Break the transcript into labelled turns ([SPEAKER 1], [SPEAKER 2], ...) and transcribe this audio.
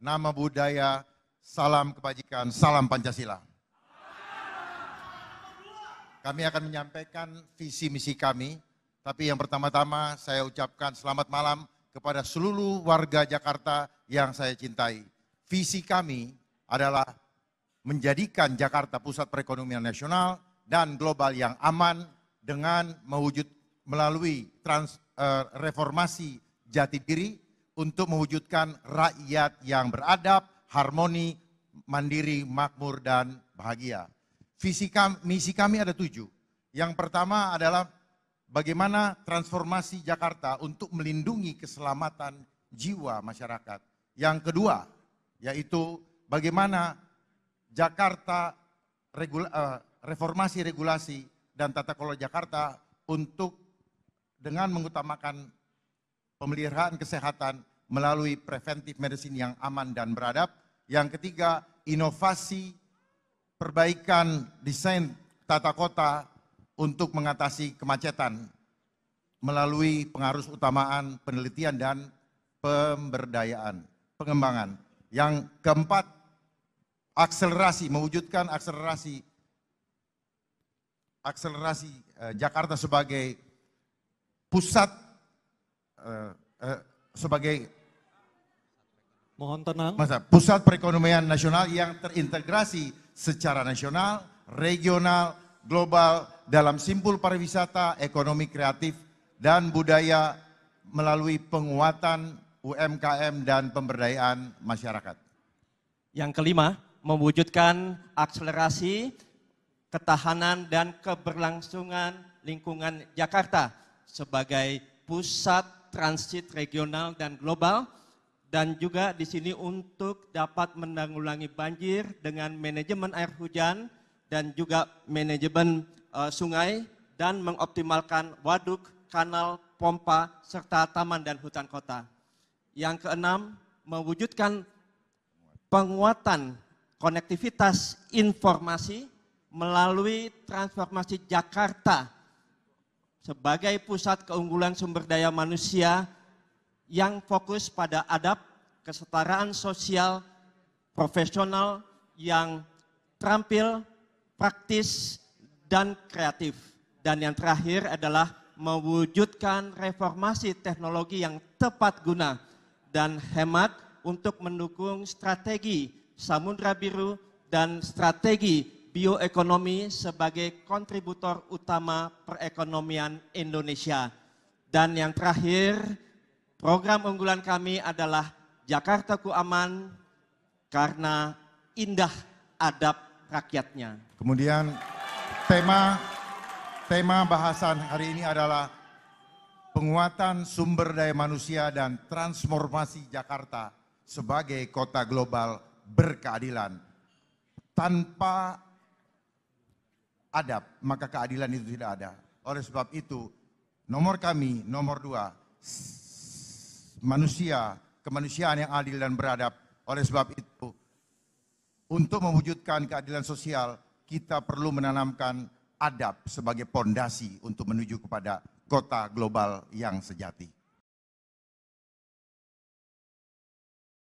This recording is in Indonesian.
[SPEAKER 1] nama budaya, salam kebajikan, salam Pancasila. Kami akan menyampaikan visi misi kami, tapi yang pertama-tama saya ucapkan selamat malam kepada seluruh warga Jakarta yang saya cintai. Visi kami adalah menjadikan Jakarta pusat perekonomian nasional dan global yang aman dengan mewujud melalui trans, uh, reformasi jati diri untuk mewujudkan rakyat yang beradab, harmoni, mandiri, makmur, dan bahagia. Visi kami, misi kami ada tujuh. Yang pertama adalah bagaimana transformasi Jakarta untuk melindungi keselamatan jiwa masyarakat. Yang kedua, yaitu bagaimana Jakarta regula, eh, reformasi regulasi dan tata kelola Jakarta untuk dengan mengutamakan pemeliharaan kesehatan melalui preventif medicine yang aman dan beradab. Yang ketiga, inovasi perbaikan desain tata kota untuk mengatasi kemacetan melalui pengarus utamaan penelitian dan pemberdayaan, pengembangan. Yang keempat, akselerasi, mewujudkan akselerasi akselerasi eh, Jakarta sebagai pusat Eh, eh, sebagai mohon tenang masa pusat perekonomian nasional yang terintegrasi secara nasional, regional, global dalam simpul pariwisata, ekonomi kreatif dan budaya melalui penguatan
[SPEAKER 2] UMKM dan pemberdayaan masyarakat. Yang kelima, mewujudkan akselerasi ketahanan dan keberlangsungan lingkungan Jakarta sebagai pusat transit regional dan global dan juga di sini untuk dapat menanggulangi banjir dengan manajemen air hujan dan juga manajemen uh, sungai dan mengoptimalkan waduk, kanal, pompa, serta taman dan hutan kota. Yang keenam, mewujudkan penguatan konektivitas informasi melalui transformasi Jakarta sebagai pusat keunggulan sumber daya manusia yang fokus pada adab, kesetaraan sosial, profesional yang terampil, praktis, dan kreatif. Dan yang terakhir adalah mewujudkan reformasi teknologi yang tepat guna dan hemat untuk mendukung strategi Samudra Biru dan strategi bioekonomi sebagai kontributor utama perekonomian Indonesia. Dan yang terakhir, program unggulan kami adalah Jakarta ku aman karena indah adab rakyatnya. Kemudian tema tema bahasan
[SPEAKER 1] hari ini adalah penguatan sumber daya manusia dan transformasi Jakarta sebagai kota global berkeadilan tanpa adab, maka keadilan itu tidak ada. Oleh sebab itu, nomor kami, nomor dua, manusia, kemanusiaan yang adil dan beradab. Oleh sebab itu, untuk mewujudkan keadilan sosial, kita perlu menanamkan adab sebagai pondasi untuk menuju kepada kota global yang sejati.